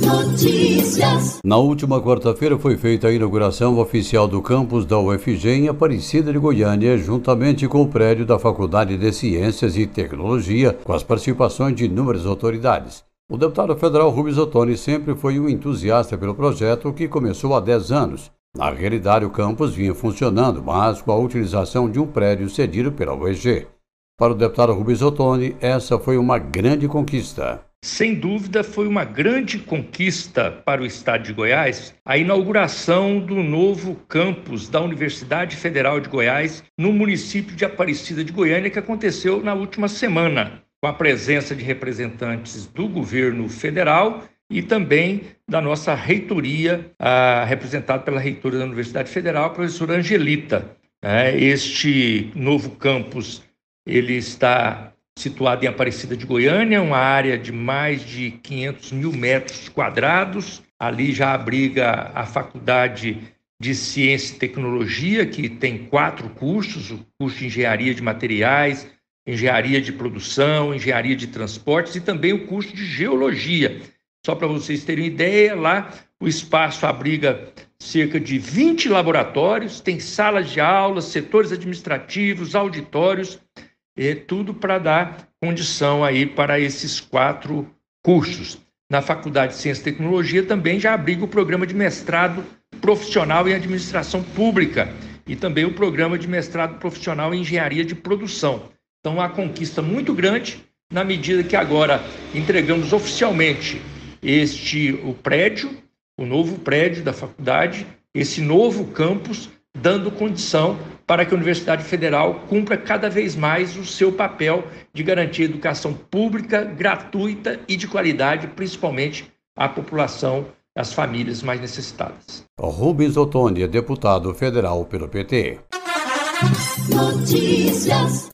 Notícias. Na última quarta-feira foi feita a inauguração oficial do campus da UFG em Aparecida de Goiânia, juntamente com o prédio da Faculdade de Ciências e Tecnologia, com as participações de inúmeras autoridades. O deputado federal Rubens Ottoni sempre foi um entusiasta pelo projeto que começou há 10 anos. Na realidade, o campus vinha funcionando, mas com a utilização de um prédio cedido pela UEG. Para o deputado Rubens Ottoni, essa foi uma grande conquista. Sem dúvida, foi uma grande conquista para o estado de Goiás a inauguração do novo campus da Universidade Federal de Goiás no município de Aparecida de Goiânia, que aconteceu na última semana, com a presença de representantes do governo federal e também da nossa reitoria, representada pela reitora da Universidade Federal, a professora Angelita. É, este novo campus ele está situado em Aparecida de Goiânia, uma área de mais de 500 mil metros quadrados. Ali já abriga a Faculdade de Ciência e Tecnologia, que tem quatro cursos: o curso de Engenharia de Materiais, Engenharia de Produção, Engenharia de Transportes e também o curso de Geologia. Só para vocês terem ideia, lá o espaço abriga cerca de 20 laboratórios, tem salas de aula, setores administrativos, auditórios e tudo para dar condição aí para esses quatro cursos. Na Faculdade de Ciência e Tecnologia também já abriga o programa de mestrado profissional em administração pública e também o programa de mestrado profissional em engenharia de produção. Então, uma conquista muito grande na medida que agora entregamos oficialmente este o prédio, o novo prédio da faculdade, esse novo campus dando condição para que a Universidade Federal cumpra cada vez mais o seu papel de garantir educação pública, gratuita e de qualidade, principalmente à população, às famílias mais necessitadas. Rubens Ottoni, deputado federal pelo PT. Notícias.